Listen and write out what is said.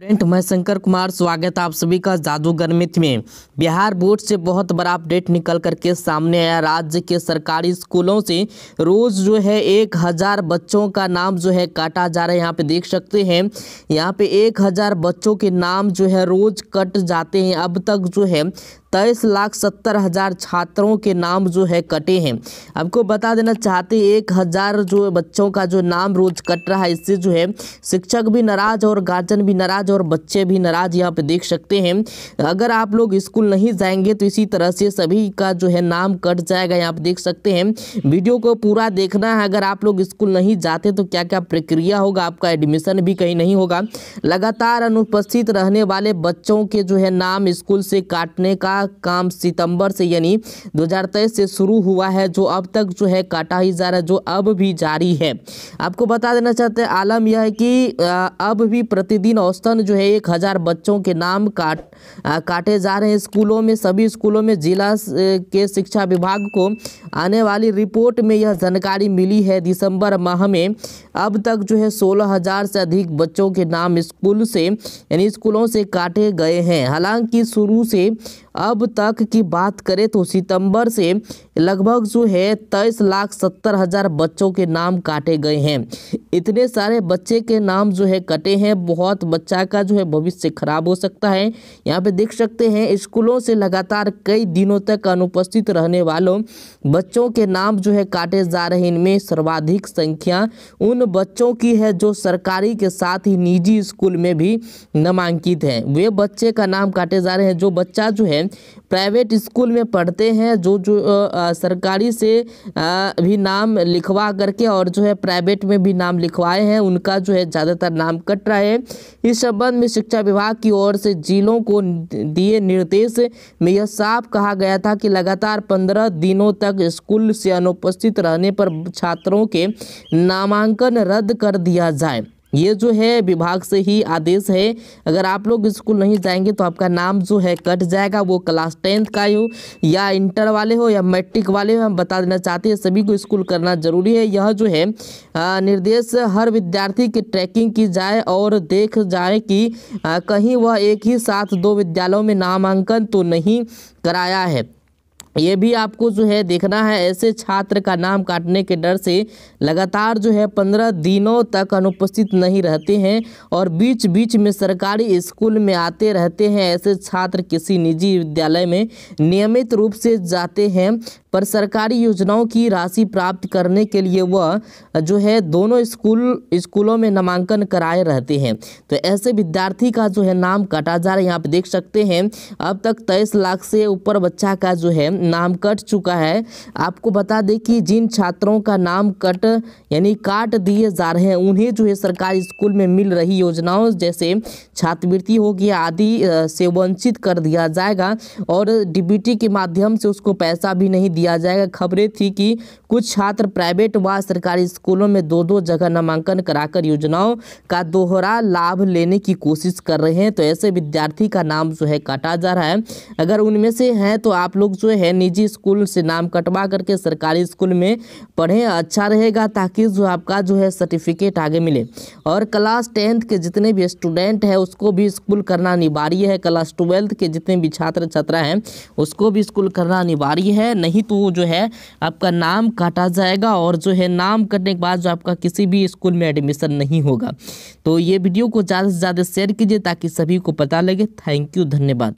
friend मैं शंकर कुमार स्वागत है आप सभी का जादूगर मिथ में बिहार बोर्ड से बहुत बड़ा अपडेट निकल करके सामने आया राज्य के सरकारी स्कूलों से रोज़ जो है एक हज़ार बच्चों का नाम जो है काटा जा रहा है यहाँ पे देख सकते हैं यहाँ पे एक हज़ार बच्चों के नाम जो है रोज़ कट जाते हैं अब तक जो है तेईस लाख सत्तर हज़ार छात्रों के नाम जो है कटे हैं आपको बता देना चाहते एक हज़ार जो बच्चों का जो नाम रोज कट रहा है इससे जो है शिक्षक भी नाराज़ और गार्जियन भी नाराज़ और बच्चे भी नाराज़ यहाँ पे देख सकते हैं अगर आप लोग स्कूल नहीं जाएंगे तो इसी तरह से सभी का जो है नाम कट जाएगा यहाँ पर देख सकते हैं वीडियो को पूरा देखना है अगर आप लोग स्कूल नहीं जाते तो क्या क्या प्रक्रिया होगा आपका एडमिशन भी कहीं नहीं होगा लगातार अनुपस्थित रहने वाले बच्चों के जो है नाम स्कूल से काटने का का काम सितंबर से यानी 2023 से शुरू हुआ है जो अब तक जो है काटा ही जा रहा है जो अब भी जारी है आपको बता देना चाहते हैं आलम यह है कि अब भी प्रतिदिन औसतन जो है एक हज़ार बच्चों के नाम काट काटे जा रहे हैं स्कूलों में सभी स्कूलों में जिला के शिक्षा विभाग को आने वाली रिपोर्ट में यह जानकारी मिली है दिसंबर माह में अब तक जो है सोलह से अधिक बच्चों के नाम स्कूल से यानी स्कूलों से काटे गए हैं हालांकि शुरू से अब अब तक की बात करें तो सितंबर से लगभग जो है तेईस लाख सत्तर हज़ार बच्चों के नाम काटे गए हैं इतने सारे बच्चे के नाम जो है कटे हैं बहुत बच्चा का जो है भविष्य खराब हो सकता है यहाँ पे देख सकते हैं स्कूलों से लगातार कई दिनों तक अनुपस्थित रहने वालों बच्चों के नाम जो है काटे जा रहे हैं इनमें सर्वाधिक संख्या उन बच्चों की है जो सरकारी के साथ ही निजी स्कूल में भी नामांकित हैं वे बच्चे का नाम काटे जा रहे हैं जो बच्चा जो है प्राइवेट स्कूल में पढ़ते हैं जो जो आ, सरकारी से आ, भी नाम लिखवा करके और जो है प्राइवेट में भी नाम लिखवाए हैं उनका जो है ज़्यादातर नाम कट रहा है इस संबंध में शिक्षा विभाग की ओर से जिलों को दिए निर्देश में यह साफ कहा गया था कि लगातार पंद्रह दिनों तक स्कूल से अनुपस्थित रहने पर छात्रों के नामांकन रद्द कर दिया जाए ये जो है विभाग से ही आदेश है अगर आप लोग स्कूल नहीं जाएंगे तो आपका नाम जो है कट जाएगा वो क्लास टेंथ का हो या इंटर वाले हो या मैट्रिक वाले हो हम बता देना चाहते हैं सभी को स्कूल करना जरूरी है यह जो है निर्देश हर विद्यार्थी की ट्रैकिंग की जाए और देख जाए कि कहीं वह एक ही साथ दो विद्यालयों में नामांकन तो नहीं कराया है ये भी आपको जो है देखना है ऐसे छात्र का नाम काटने के डर से लगातार जो है पंद्रह दिनों तक अनुपस्थित नहीं रहते हैं और बीच बीच में सरकारी स्कूल में आते रहते हैं ऐसे छात्र किसी निजी विद्यालय में नियमित रूप से जाते हैं पर सरकारी योजनाओं की राशि प्राप्त करने के लिए वह जो है दोनों स्कूल स्कूलों में नामांकन कराए रहते हैं तो ऐसे विद्यार्थी का जो है नाम काटा जा रहा है यहाँ पर देख सकते हैं अब तक तेईस लाख से ऊपर बच्चा का जो है नाम कट चुका है आपको बता दें कि जिन छात्रों का नाम कट यानी काट दिए जा रहे हैं उन्हें जो है सरकारी स्कूल में मिल रही योजनाओं जैसे छात्रवृत्ति हो गया आदि से वंचित कर दिया जाएगा और डीबीटी के माध्यम से उसको पैसा भी नहीं दिया दिया जाएगा खबरें थी कि कुछ छात्र प्राइवेट व सरकारी स्कूलों में दो दो जगह नामांकन कराकर योजनाओं का दोहरा लाभ लेने की कोशिश कर रहे हैं तो ऐसे विद्यार्थी का नाम जो है काटा जा रहा है अगर उनमें से हैं तो आप लोग जो है निजी स्कूल से नाम कटवा करके सरकारी स्कूल में पढ़ें अच्छा रहेगा ताकि जो आपका जो है सर्टिफिकेट आगे मिले और क्लास टेंथ के जितने भी स्टूडेंट है उसको भी स्कूल करना अनिवार्य है क्लास ट्वेल्थ के जितने भी छात्र छात्रा हैं उसको भी स्कूल करना अनिवार्य है नहीं तो तो जो है आपका नाम काटा जाएगा और जो है नाम करने के बाद जो आपका किसी भी स्कूल में एडमिशन नहीं होगा तो ये वीडियो को ज़्यादा से ज़्यादा शेयर कीजिए ताकि सभी को पता लगे थैंक यू धन्यवाद